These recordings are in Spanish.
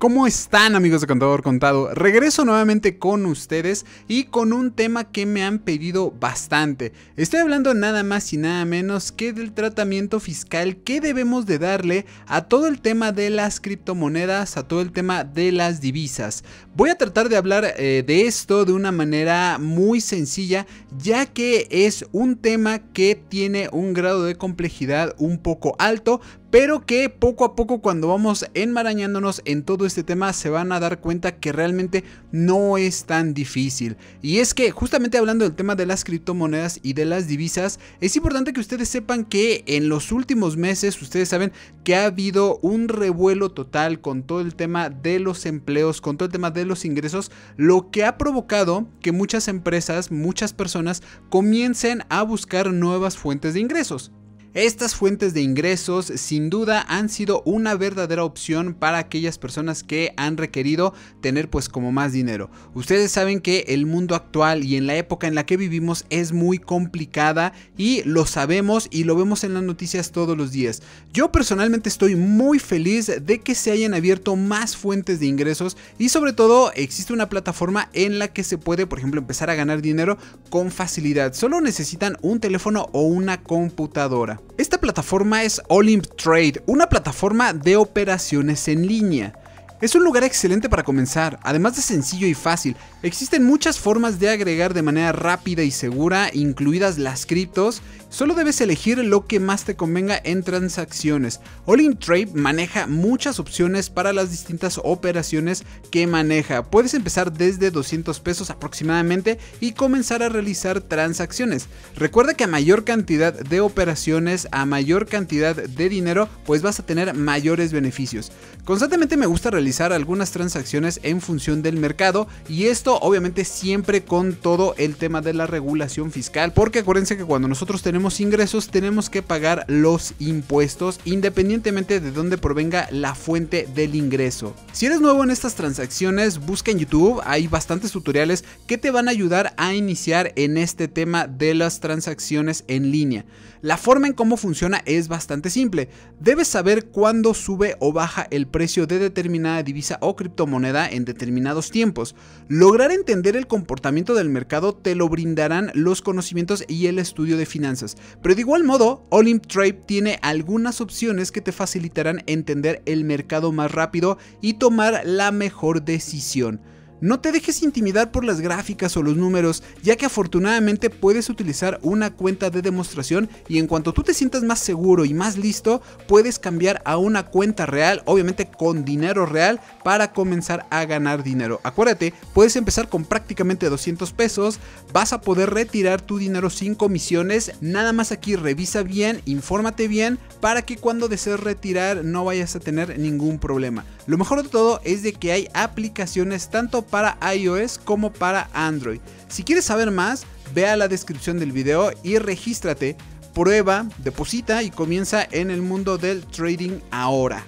¿Cómo están amigos de Contador Contado? Regreso nuevamente con ustedes y con un tema que me han pedido bastante. Estoy hablando nada más y nada menos que del tratamiento fiscal que debemos de darle a todo el tema de las criptomonedas, a todo el tema de las divisas. Voy a tratar de hablar eh, de esto de una manera muy sencilla ya que es un tema que tiene un grado de complejidad un poco alto, pero que poco a poco cuando vamos enmarañándonos en todo este tema se van a dar cuenta que realmente no es tan difícil. Y es que justamente hablando del tema de las criptomonedas y de las divisas, es importante que ustedes sepan que en los últimos meses ustedes saben que ha habido un revuelo total con todo el tema de los empleos, con todo el tema de los ingresos, lo que ha provocado que muchas empresas, muchas personas comiencen a buscar nuevas fuentes de ingresos. Estas fuentes de ingresos sin duda han sido una verdadera opción para aquellas personas que han requerido tener pues como más dinero. Ustedes saben que el mundo actual y en la época en la que vivimos es muy complicada y lo sabemos y lo vemos en las noticias todos los días. Yo personalmente estoy muy feliz de que se hayan abierto más fuentes de ingresos y sobre todo existe una plataforma en la que se puede por ejemplo empezar a ganar dinero con facilidad. Solo necesitan un teléfono o una computadora. Esta plataforma es Olymp Trade, una plataforma de operaciones en línea. Es un lugar excelente para comenzar, además de sencillo y fácil. Existen muchas formas de agregar de manera rápida y segura, incluidas las criptos. Solo debes elegir lo que más te convenga en transacciones. All-in Trade maneja muchas opciones para las distintas operaciones que maneja. Puedes empezar desde 200 pesos aproximadamente y comenzar a realizar transacciones. Recuerda que a mayor cantidad de operaciones, a mayor cantidad de dinero, pues vas a tener mayores beneficios. Constantemente me gusta realizar algunas transacciones en función del mercado y esto obviamente siempre con todo el tema de la regulación fiscal porque acuérdense que cuando nosotros tenemos ingresos tenemos que pagar los impuestos independientemente de dónde provenga la fuente del ingreso. Si eres nuevo en estas transacciones busca en YouTube, hay bastantes tutoriales que te van a ayudar a iniciar en este tema de las transacciones en línea. La forma en cómo funciona es bastante simple, debes saber cuándo sube o baja el precio de determinada divisa o criptomoneda en determinados tiempos. Lograr entender el comportamiento del mercado te lo brindarán los conocimientos y el estudio de finanzas, pero de igual modo, Olymp Trade tiene algunas opciones que te facilitarán entender el mercado más rápido y tomar la mejor decisión. No te dejes intimidar por las gráficas o los números, ya que afortunadamente puedes utilizar una cuenta de demostración y en cuanto tú te sientas más seguro y más listo, puedes cambiar a una cuenta real, obviamente con dinero real, para comenzar a ganar dinero. Acuérdate, puedes empezar con prácticamente 200 pesos, vas a poder retirar tu dinero sin comisiones, nada más aquí revisa bien, infórmate bien, para que cuando desees retirar no vayas a tener ningún problema. Lo mejor de todo es de que hay aplicaciones tanto para iOS como para Android. Si quieres saber más, ve a la descripción del video y regístrate, prueba, deposita y comienza en el mundo del trading ahora.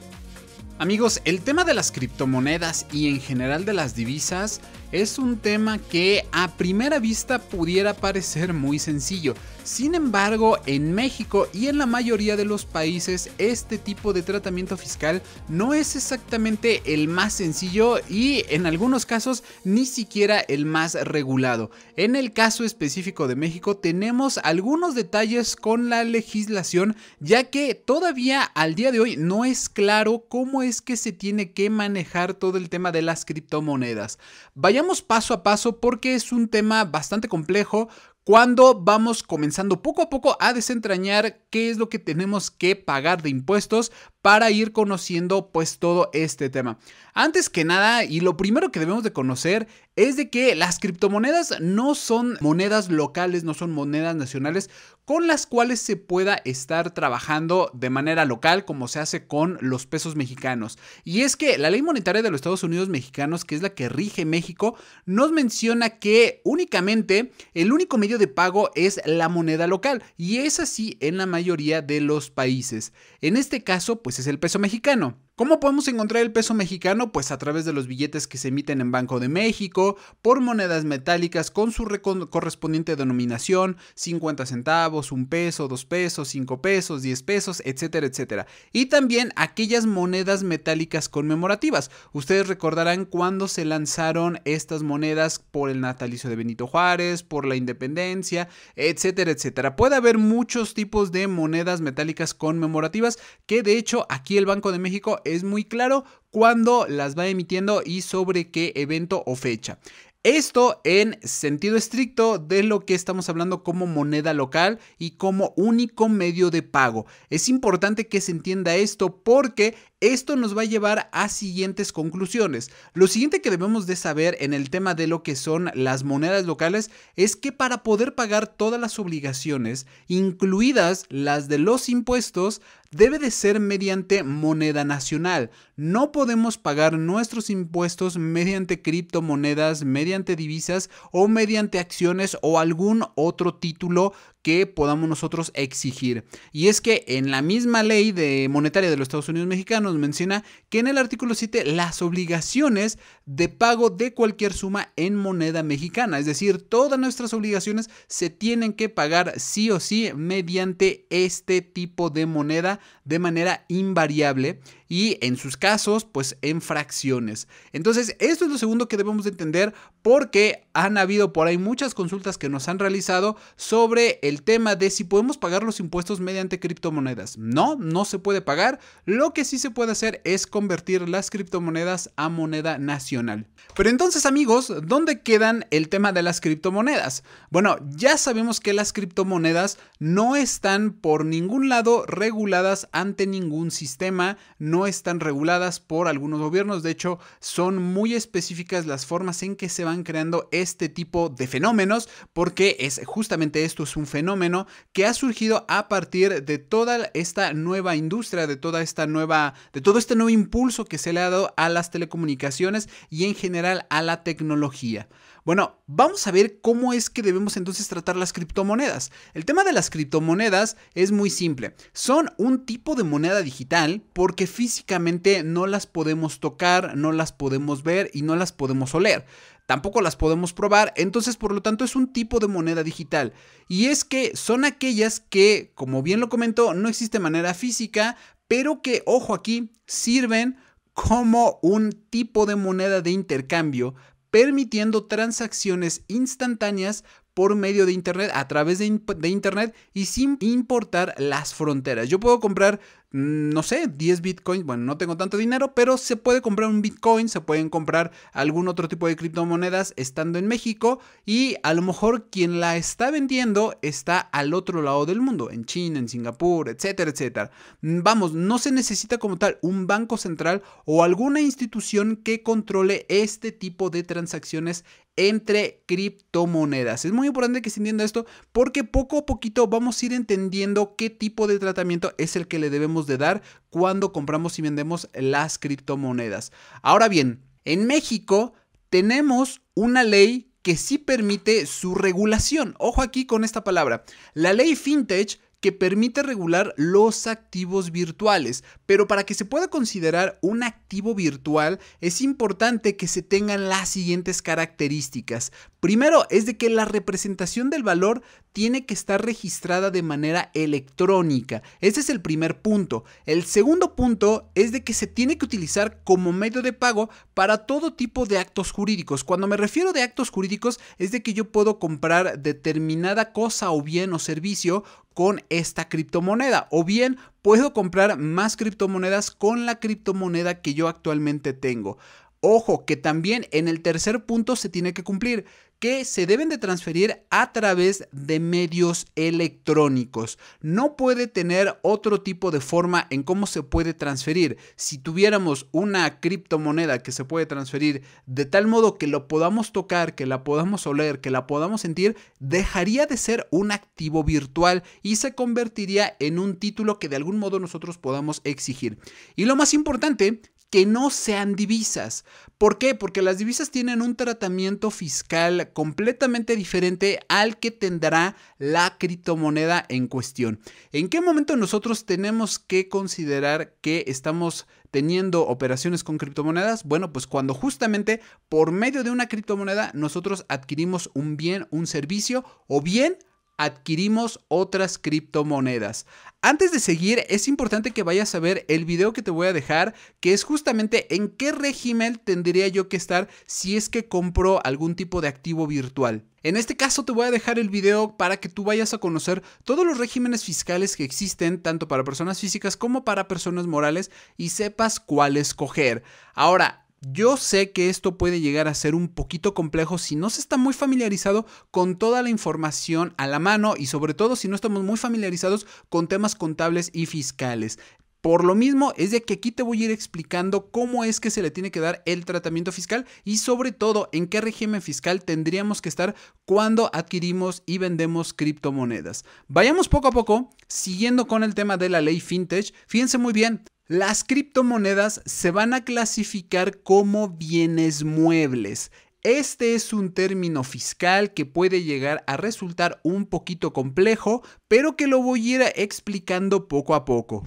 Amigos, el tema de las criptomonedas y en general de las divisas es un tema que a primera vista pudiera parecer muy sencillo. Sin embargo, en México y en la mayoría de los países este tipo de tratamiento fiscal no es exactamente el más sencillo y en algunos casos ni siquiera el más regulado. En el caso específico de México tenemos algunos detalles con la legislación ya que todavía al día de hoy no es claro cómo es que se tiene que manejar todo el tema de las criptomonedas. Vayamos paso a paso porque es un tema bastante complejo cuando vamos comenzando poco a poco a desentrañar qué es lo que tenemos que pagar de impuestos para ir conociendo pues todo este tema. Antes que nada, y lo primero que debemos de conocer es de que las criptomonedas no son monedas locales, no son monedas nacionales con las cuales se pueda estar trabajando de manera local como se hace con los pesos mexicanos. Y es que la ley monetaria de los Estados Unidos mexicanos, que es la que rige México, nos menciona que únicamente el único medio de pago es la moneda local y es así en la mayoría de los países. En este caso, pues ese pues, es el peso mexicano. ¿Cómo podemos encontrar el peso mexicano? Pues a través de los billetes que se emiten en Banco de México, por monedas metálicas con su correspondiente denominación, 50 centavos, 1 peso, 2 pesos, 5 pesos, 10 pesos, etcétera, etcétera. Y también aquellas monedas metálicas conmemorativas. Ustedes recordarán cuando se lanzaron estas monedas por el natalicio de Benito Juárez, por la independencia, etcétera, etcétera. Puede haber muchos tipos de monedas metálicas conmemorativas que de hecho aquí el Banco de México es muy claro cuándo las va emitiendo y sobre qué evento o fecha. Esto en sentido estricto de lo que estamos hablando como moneda local y como único medio de pago. Es importante que se entienda esto porque esto nos va a llevar a siguientes conclusiones. Lo siguiente que debemos de saber en el tema de lo que son las monedas locales es que para poder pagar todas las obligaciones, incluidas las de los impuestos, debe de ser mediante moneda nacional. No podemos pagar nuestros impuestos mediante criptomonedas, mediante divisas o mediante acciones o algún otro título que podamos nosotros exigir. Y es que en la misma ley de monetaria de los Estados Unidos mexicanos, menciona que en el artículo 7 las obligaciones de pago de cualquier suma en moneda mexicana, es decir, todas nuestras obligaciones se tienen que pagar sí o sí mediante este tipo de moneda de manera invariable y en sus casos, pues en fracciones. Entonces, esto es lo segundo que debemos entender porque han habido por ahí muchas consultas que nos han realizado sobre el tema de si podemos pagar los impuestos mediante criptomonedas. No, no se puede pagar. Lo que sí se puede hacer es convertir las criptomonedas a moneda nacional. Pero entonces, amigos, ¿dónde quedan el tema de las criptomonedas? Bueno, ya sabemos que las criptomonedas no están por ningún lado reguladas ante ningún sistema, no están reguladas por algunos gobiernos, de hecho son muy específicas las formas en que se van creando este tipo de fenómenos, porque es justamente esto es un fenómeno que ha surgido a partir de toda esta nueva industria, de toda esta nueva de todo este nuevo impulso que se le ha dado a las telecomunicaciones y en general a la tecnología. Bueno, vamos a ver cómo es que debemos entonces tratar las criptomonedas. El tema de las criptomonedas es muy simple. Son un tipo de moneda digital porque físicamente no las podemos tocar, no las podemos ver y no las podemos oler tampoco las podemos probar, entonces por lo tanto es un tipo de moneda digital. Y es que son aquellas que, como bien lo comentó, no existe manera física, pero que, ojo aquí, sirven como un tipo de moneda de intercambio permitiendo transacciones instantáneas por medio de Internet, a través de, Internet y sin importar las fronteras. Yo puedo comprar no sé, 10 bitcoins. Bueno, no tengo tanto dinero, pero se puede comprar un bitcoin, se pueden comprar algún otro tipo de criptomonedas estando en México y a lo mejor quien la está vendiendo está al otro lado del mundo, en China, en Singapur, etcétera, etcétera. Vamos, no se necesita como tal un banco central o alguna institución que controle este tipo de transacciones entre criptomonedas. Es muy importante que se entienda esto porque poco a poquito vamos a ir entendiendo qué tipo de tratamiento es el que le debemos de dar cuando compramos y vendemos las criptomonedas. Ahora bien, en México tenemos una ley que sí permite su regulación. Ojo aquí con esta palabra. La ley FinTech que permite regular los activos virtuales, pero para que se pueda considerar un activo virtual es importante que se tengan las siguientes características. Primero es de que la representación del valor tiene que estar registrada de manera electrónica. Ese es el primer punto. El segundo punto es de que se tiene que utilizar como medio de pago para todo tipo de actos jurídicos. Cuando me refiero de actos jurídicos es de que yo puedo comprar determinada cosa o bien o servicio con esta criptomoneda o bien puedo comprar más criptomonedas con la criptomoneda que yo actualmente tengo. Ojo, que también en el tercer punto se tiene que cumplir que se deben de transferir a través de medios electrónicos. No puede tener otro tipo de forma en cómo se puede transferir. Si tuviéramos una criptomoneda que se puede transferir de tal modo que lo podamos tocar, que la podamos oler, que la podamos sentir, dejaría de ser un activo virtual y se convertiría en un título que de algún modo nosotros podamos exigir. Y lo más importante, que no sean divisas. ¿Por qué? Porque las divisas tienen un tratamiento fiscal completamente diferente al que tendrá la criptomoneda en cuestión. ¿En qué momento nosotros tenemos que considerar que estamos teniendo operaciones con criptomonedas? Bueno, pues cuando justamente por medio de una criptomoneda nosotros adquirimos un bien, un servicio o bien adquirimos otras criptomonedas. Antes de seguir, es importante que vayas a ver el video que te voy a dejar, que es justamente en qué régimen tendría yo que estar si es que compro algún tipo de activo virtual. En este caso te voy a dejar el video para que tú vayas a conocer todos los regímenes fiscales que existen tanto para personas físicas como para personas morales y sepas cuál escoger. Ahora, yo sé que esto puede llegar a ser un poquito complejo si no se está muy familiarizado con toda la información a la mano y sobre todo si no estamos muy familiarizados con temas contables y fiscales. Por lo mismo, es de que aquí te voy a ir explicando cómo es que se le tiene que dar el tratamiento fiscal y sobre todo en qué régimen fiscal tendríamos que estar cuando adquirimos y vendemos criptomonedas. Vayamos poco a poco, siguiendo con el tema de la ley fintech. Fíjense muy bien, las criptomonedas se van a clasificar como bienes muebles. Este es un término fiscal que puede llegar a resultar un poquito complejo, pero que lo voy a ir explicando poco a poco.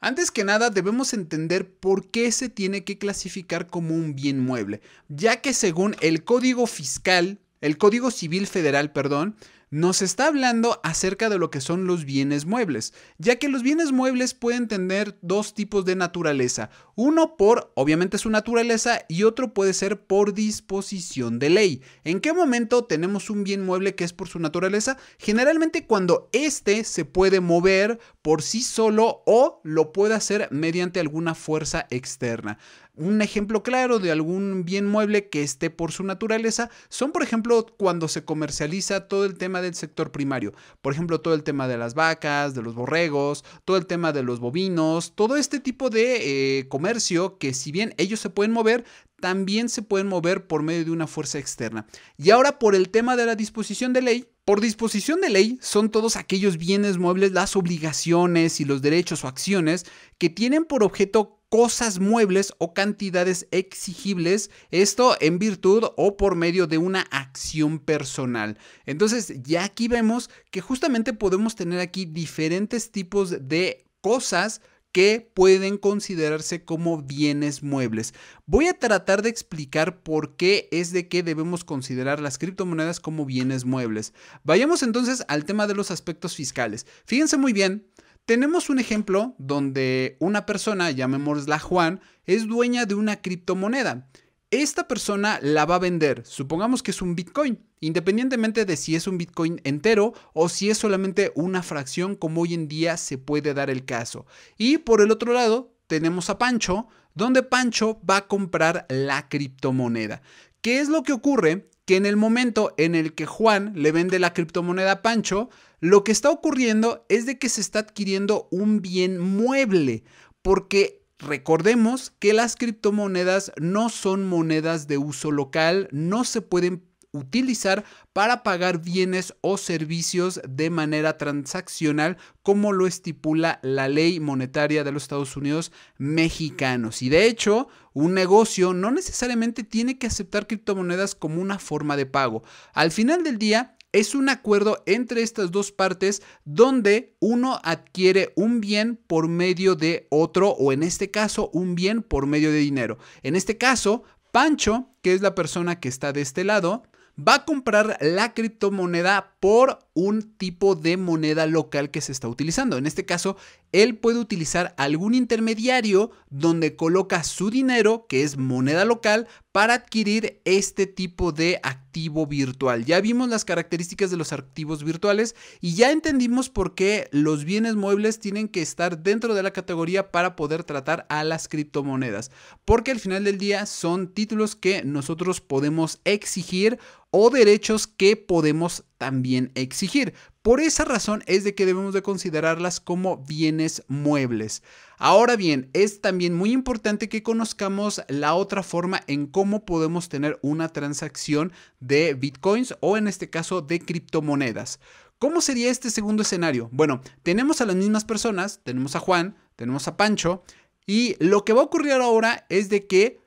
Antes que nada debemos entender por qué se tiene que clasificar como un bien mueble, ya que según el Código Fiscal, el Código Civil Federal, perdón, nos está hablando acerca de lo que son los bienes muebles, ya que los bienes muebles pueden tener dos tipos de naturaleza, uno por obviamente su naturaleza y otro puede ser por disposición de ley. ¿En qué momento tenemos un bien mueble que es por su naturaleza? Generalmente cuando éste se puede mover por sí solo o lo puede hacer mediante alguna fuerza externa. Un ejemplo claro de algún bien mueble que esté por su naturaleza son, por ejemplo, cuando se comercializa todo el tema del sector primario. Por ejemplo, todo el tema de las vacas, de los borregos, todo el tema de los bovinos, todo este tipo de eh, comercio que si bien ellos se pueden mover, también se pueden mover por medio de una fuerza externa. Y ahora por el tema de la disposición de ley, por disposición de ley son todos aquellos bienes muebles, las obligaciones y los derechos o acciones que tienen por objeto cosas muebles o cantidades exigibles, esto en virtud o por medio de una acción personal. Entonces ya aquí vemos que justamente podemos tener aquí diferentes tipos de cosas que pueden considerarse como bienes muebles. Voy a tratar de explicar por qué es de que debemos considerar las criptomonedas como bienes muebles. Vayamos entonces al tema de los aspectos fiscales. Fíjense muy bien tenemos un ejemplo donde una persona, llamémosla Juan, es dueña de una criptomoneda. Esta persona la va a vender, supongamos que es un Bitcoin, independientemente de si es un Bitcoin entero o si es solamente una fracción como hoy en día se puede dar el caso. Y por el otro lado tenemos a Pancho, donde Pancho va a comprar la criptomoneda. ¿Qué es lo que ocurre? Que en el momento en el que Juan le vende la criptomoneda a Pancho, lo que está ocurriendo es de que se está adquiriendo un bien mueble, porque recordemos que las criptomonedas no son monedas de uso local, no se pueden utilizar para pagar bienes o servicios de manera transaccional como lo estipula la ley monetaria de los Estados Unidos mexicanos. Y de hecho, un negocio no necesariamente tiene que aceptar criptomonedas como una forma de pago. Al final del día, es un acuerdo entre estas dos partes donde uno adquiere un bien por medio de otro o en este caso un bien por medio de dinero. En este caso, Pancho, que es la persona que está de este lado, va a comprar la criptomoneda por un tipo de moneda local que se está utilizando. En este caso, él puede utilizar algún intermediario donde coloca su dinero, que es moneda local, para adquirir este tipo de activo virtual. Ya vimos las características de los activos virtuales y ya entendimos por qué los bienes muebles tienen que estar dentro de la categoría para poder tratar a las criptomonedas. Porque al final del día son títulos que nosotros podemos exigir o derechos que podemos también exigir. Por esa razón es de que debemos de considerarlas como bienes muebles. Ahora bien, es también muy importante que conozcamos la otra forma en cómo podemos tener una transacción de bitcoins o en este caso de criptomonedas. ¿Cómo sería este segundo escenario? Bueno, tenemos a las mismas personas, tenemos a Juan, tenemos a Pancho, y lo que va a ocurrir ahora es de que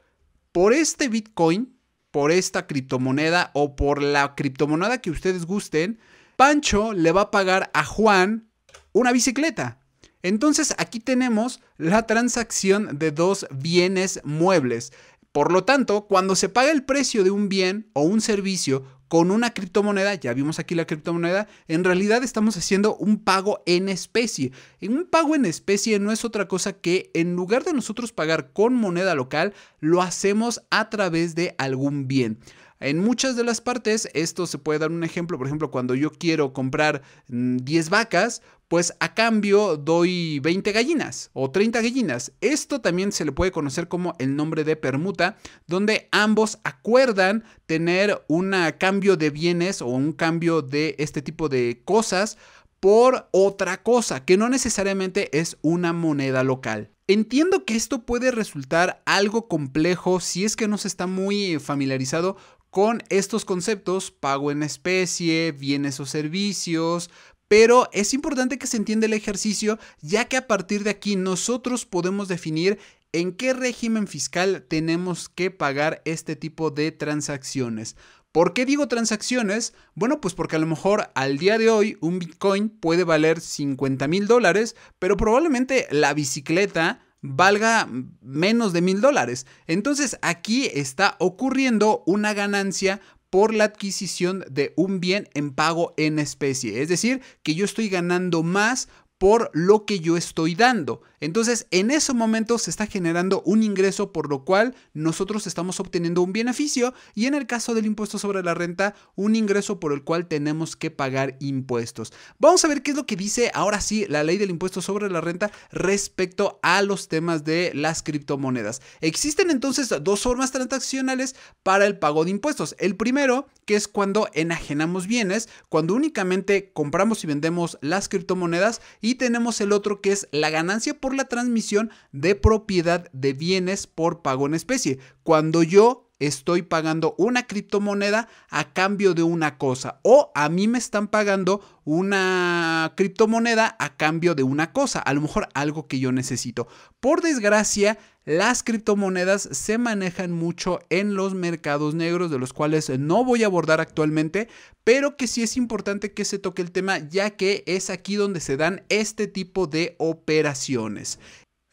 por este Bitcoin por esta criptomoneda o por la criptomoneda que ustedes gusten, Pancho le va a pagar a Juan una bicicleta. Entonces aquí tenemos la transacción de dos bienes muebles. Por lo tanto, cuando se paga el precio de un bien o un servicio con una criptomoneda, ya vimos aquí la criptomoneda, en realidad estamos haciendo un pago en especie. un pago en especie no es otra cosa que en lugar de nosotros pagar con moneda local, lo hacemos a través de algún bien. En muchas de las partes, esto se puede dar un ejemplo, por ejemplo, cuando yo quiero comprar 10 mm, vacas, pues a cambio doy 20 gallinas o 30 gallinas. Esto también se le puede conocer como el nombre de permuta, donde ambos acuerdan tener un cambio de bienes o un cambio de este tipo de cosas por otra cosa, que no necesariamente es una moneda local. Entiendo que esto puede resultar algo complejo si es que no se está muy familiarizado con estos conceptos, pago en especie, bienes o servicios, pero es importante que se entienda el ejercicio ya que a partir de aquí nosotros podemos definir en qué régimen fiscal tenemos que pagar este tipo de transacciones. ¿Por qué digo transacciones? Bueno, pues porque a lo mejor al día de hoy un Bitcoin puede valer 50 mil dólares, pero probablemente la bicicleta valga menos de mil dólares. Entonces aquí está ocurriendo una ganancia por la adquisición de un bien en pago en especie. Es decir, que yo estoy ganando más por lo que yo estoy dando. Entonces, en ese momento se está generando un ingreso por lo cual nosotros estamos obteniendo un beneficio y en el caso del impuesto sobre la renta, un ingreso por el cual tenemos que pagar impuestos. Vamos a ver qué es lo que dice ahora sí la ley del impuesto sobre la renta respecto a los temas de las criptomonedas. Existen entonces dos formas transaccionales para el pago de impuestos. El primero, que es cuando enajenamos bienes, cuando únicamente compramos y vendemos las criptomonedas y y tenemos el otro que es la ganancia por la transmisión de propiedad de bienes por pago en especie. Cuando yo estoy pagando una criptomoneda a cambio de una cosa o a mí me están pagando una criptomoneda a cambio de una cosa, a lo mejor algo que yo necesito. Por desgracia, las criptomonedas se manejan mucho en los mercados negros, de los cuales no voy a abordar actualmente, pero que sí es importante que se toque el tema, ya que es aquí donde se dan este tipo de operaciones.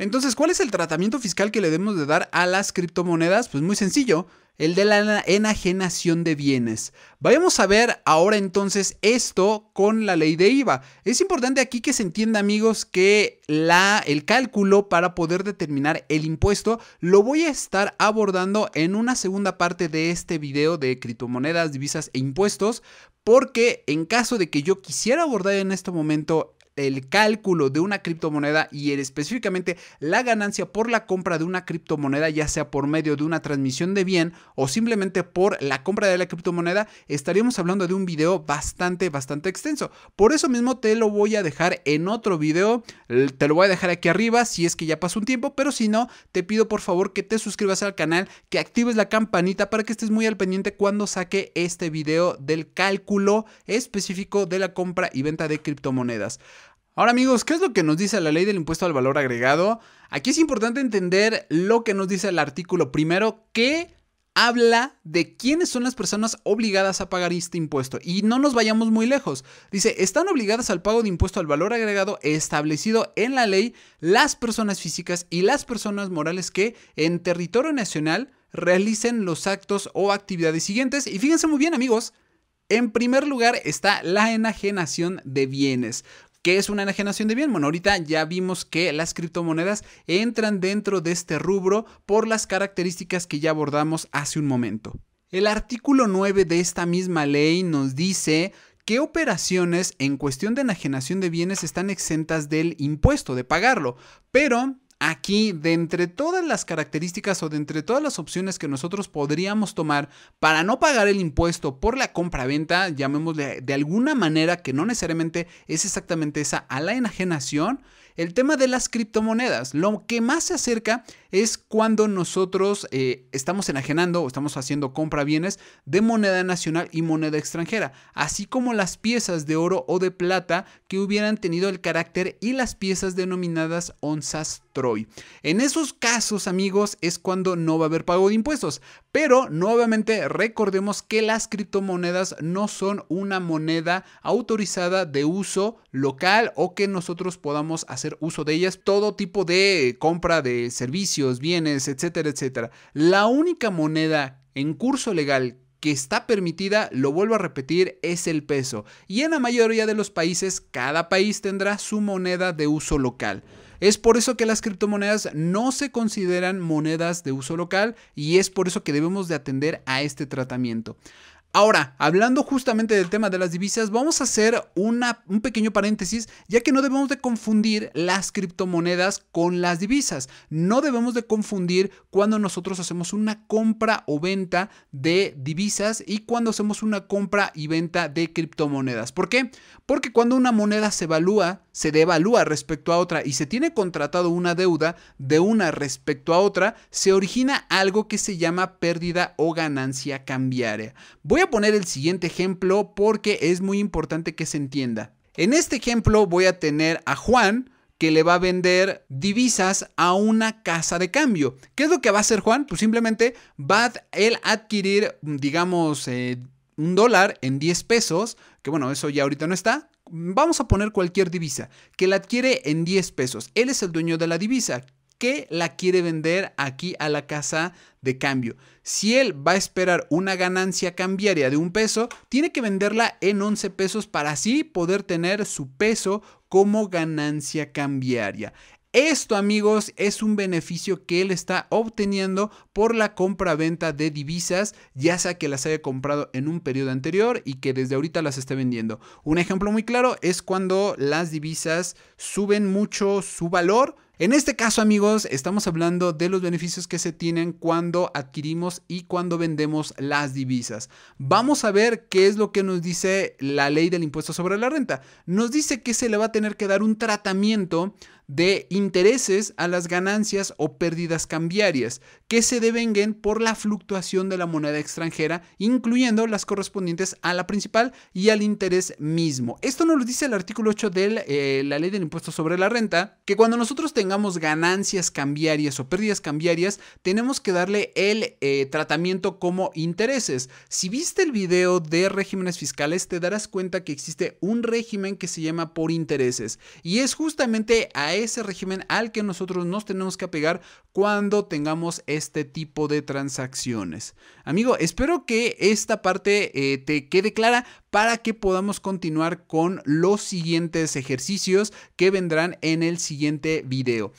Entonces, ¿cuál es el tratamiento fiscal que le debemos de dar a las criptomonedas? Pues muy sencillo, el de la enajenación de bienes. Vayamos a ver ahora entonces esto con la ley de IVA. Es importante aquí que se entienda, amigos, que la, el cálculo para poder determinar el impuesto lo voy a estar abordando en una segunda parte de este video de criptomonedas, divisas e impuestos, porque en caso de que yo quisiera abordar en este momento el cálculo de una criptomoneda y específicamente la ganancia por la compra de una criptomoneda, ya sea por medio de una transmisión de bien o simplemente por la compra de la criptomoneda, estaríamos hablando de un video bastante, bastante extenso. Por eso mismo te lo voy a dejar en otro video, te lo voy a dejar aquí arriba si es que ya pasó un tiempo, pero si no, te pido por favor que te suscribas al canal, que actives la campanita para que estés muy al pendiente cuando saque este video del cálculo específico de la compra y venta de criptomonedas. Ahora amigos, ¿qué es lo que nos dice la ley del impuesto al valor agregado? Aquí es importante entender lo que nos dice el artículo primero que habla de quiénes son las personas obligadas a pagar este impuesto. Y no nos vayamos muy lejos. Dice, están obligadas al pago de impuesto al valor agregado establecido en la ley las personas físicas y las personas morales que en territorio nacional realicen los actos o actividades siguientes. Y fíjense muy bien amigos, en primer lugar está la enajenación de bienes. ¿Qué es una enajenación de bien? Bueno, ahorita ya vimos que las criptomonedas entran dentro de este rubro por las características que ya abordamos hace un momento. El artículo 9 de esta misma ley nos dice que operaciones en cuestión de enajenación de bienes están exentas del impuesto, de pagarlo, pero aquí, de entre todas las características o de entre todas las opciones que nosotros podríamos tomar para no pagar el impuesto por la compra-venta, llamémosle de alguna manera que no necesariamente es exactamente esa a la enajenación, el tema de las criptomonedas. Lo que más se acerca es cuando nosotros eh, estamos enajenando o estamos haciendo compra bienes de moneda nacional y moneda extranjera, así como las piezas de oro o de plata que hubieran tenido el carácter y las piezas denominadas onzas Troy. En esos casos, amigos, es cuando no va a haber pago de impuestos. Pero nuevamente recordemos que las criptomonedas no son una moneda autorizada de uso local o que nosotros podamos hacer uso de ellas todo tipo de eh, compra de servicios, bienes, etcétera, etcétera. La única moneda en curso legal que está permitida, lo vuelvo a repetir, es el peso. Y en la mayoría de los países, cada país tendrá su moneda de uso local. Es por eso que las criptomonedas no se consideran monedas de uso local y es por eso que debemos de atender a este tratamiento. Ahora, hablando justamente del tema de las divisas, vamos a hacer un pequeño paréntesis, ya que no debemos de confundir las criptomonedas con las divisas. No debemos de confundir cuando nosotros hacemos una compra o venta de divisas y cuando hacemos una compra y venta de criptomonedas. ¿Por qué? Porque cuando una moneda se evalúa, se devalúa respecto a otra y se tiene contratado una deuda de una respecto a otra, se origina algo que se llama pérdida o ganancia cambiaria. Voy a poner el siguiente ejemplo porque es muy importante que se entienda. En este ejemplo voy a tener a Juan que le va a vender divisas a una casa de cambio. ¿Qué es lo que va a hacer Juan? Pues simplemente va a adquirir, digamos, eh, un dólar en 10 pesos, que bueno, eso ya ahorita no está, vamos a poner cualquier divisa, que la adquiere en 10 pesos. Él es el dueño de la divisa que la quiere vender aquí a la casa de cambio. Si él va a esperar una ganancia cambiaria de un peso, tiene que venderla en 11 pesos para así poder tener su peso como ganancia cambiaria. Esto amigos es un beneficio que él está obteniendo por la compra-venta de divisas, ya sea que las haya comprado en un periodo anterior y que desde ahorita las esté vendiendo. Un ejemplo muy claro es cuando las divisas suben mucho su valor, en este caso, amigos, estamos hablando de los beneficios que se tienen cuando adquirimos y cuando vendemos las divisas. Vamos a ver qué es lo que nos dice la ley del impuesto sobre la renta. Nos dice que se le va a tener que dar un tratamiento de intereses a las ganancias o pérdidas cambiarias que se devenguen por la fluctuación de la moneda extranjera, incluyendo las correspondientes a la principal y al interés mismo. Esto nos lo dice el artículo 8 de eh, la ley del impuesto sobre la renta, que cuando nosotros tengamos ganancias cambiarias o pérdidas cambiarias, tenemos que darle el eh, tratamiento como intereses. Si viste el video de regímenes fiscales, te darás cuenta que existe un régimen que se llama por intereses y es justamente a ese régimen al que nosotros nos tenemos que apegar cuando tengamos este tipo de transacciones. Amigo, espero que esta parte eh, te quede clara para que podamos continuar con los siguientes ejercicios que vendrán en el siguiente video.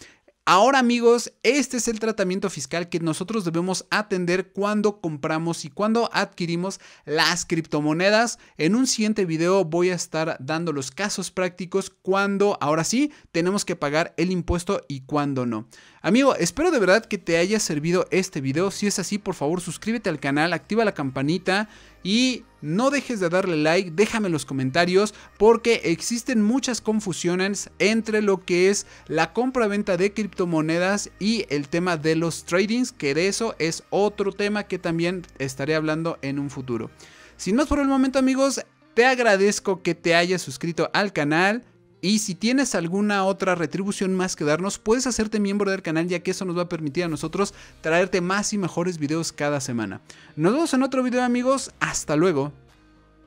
Ahora amigos, este es el tratamiento fiscal que nosotros debemos atender cuando compramos y cuando adquirimos las criptomonedas. En un siguiente video voy a estar dando los casos prácticos cuando ahora sí tenemos que pagar el impuesto y cuando no. Amigo, espero de verdad que te haya servido este video. Si es así, por favor suscríbete al canal, activa la campanita. Y no dejes de darle like, déjame los comentarios porque existen muchas confusiones entre lo que es la compra-venta de criptomonedas y el tema de los tradings, que de eso es otro tema que también estaré hablando en un futuro. Sin más por el momento amigos, te agradezco que te hayas suscrito al canal. Y si tienes alguna otra retribución más que darnos, puedes hacerte miembro del canal ya que eso nos va a permitir a nosotros traerte más y mejores videos cada semana. Nos vemos en otro video amigos, hasta luego.